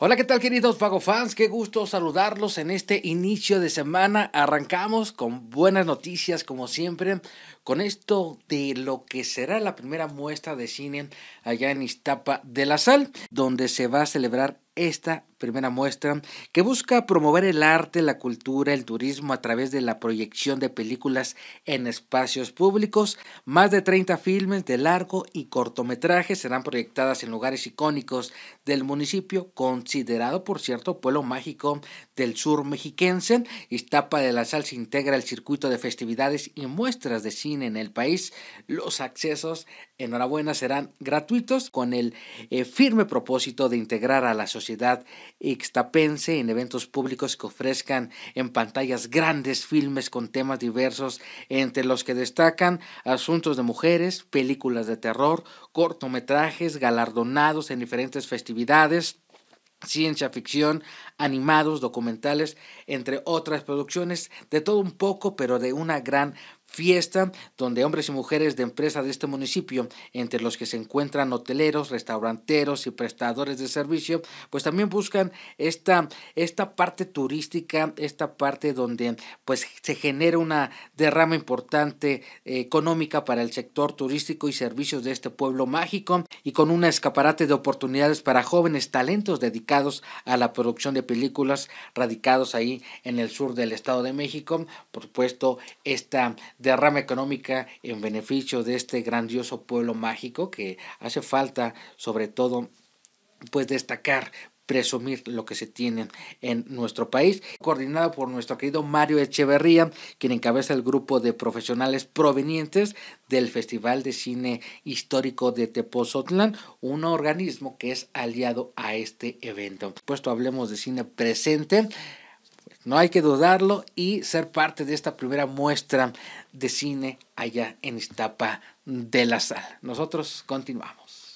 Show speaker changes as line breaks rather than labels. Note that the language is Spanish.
Hola, ¿qué tal queridos PagoFans? fans? Qué gusto saludarlos en este inicio de semana. Arrancamos con buenas noticias como siempre, con esto de lo que será la primera muestra de cine allá en Iztapa de la Sal, donde se va a celebrar esta primera muestra, que busca promover el arte, la cultura, el turismo a través de la proyección de películas en espacios públicos. Más de 30 filmes de largo y cortometraje serán proyectadas en lugares icónicos del municipio, considerado, por cierto, pueblo mágico del sur mexiquense. Iztapa de la Sal se integra el circuito de festividades y muestras de cine en el país. Los accesos, enhorabuena, serán gratuitos con el eh, firme propósito de integrar a la sociedad ixtapense en eventos públicos que ofrezcan en pantallas grandes filmes con temas diversos, entre los que destacan asuntos de mujeres, películas de terror, cortometrajes galardonados en diferentes festividades, ciencia ficción, animados, documentales, entre otras producciones, de todo un poco, pero de una gran fiesta donde hombres y mujeres de empresa de este municipio, entre los que se encuentran hoteleros, restauranteros y prestadores de servicio, pues también buscan esta, esta parte turística, esta parte donde pues se genera una derrama importante eh, económica para el sector turístico y servicios de este pueblo mágico y con un escaparate de oportunidades para jóvenes talentos dedicados a la producción de películas radicados ahí en el sur del Estado de México. Por supuesto, esta de rama económica en beneficio de este grandioso pueblo mágico que hace falta sobre todo pues destacar presumir lo que se tienen en nuestro país, coordinado por nuestro querido Mario Echeverría, quien encabeza el grupo de profesionales provenientes del Festival de Cine Histórico de Tepozotlán, un organismo que es aliado a este evento. Puesto hablemos de cine presente, no hay que dudarlo y ser parte de esta primera muestra de cine allá en Estapa de la Sal. Nosotros continuamos.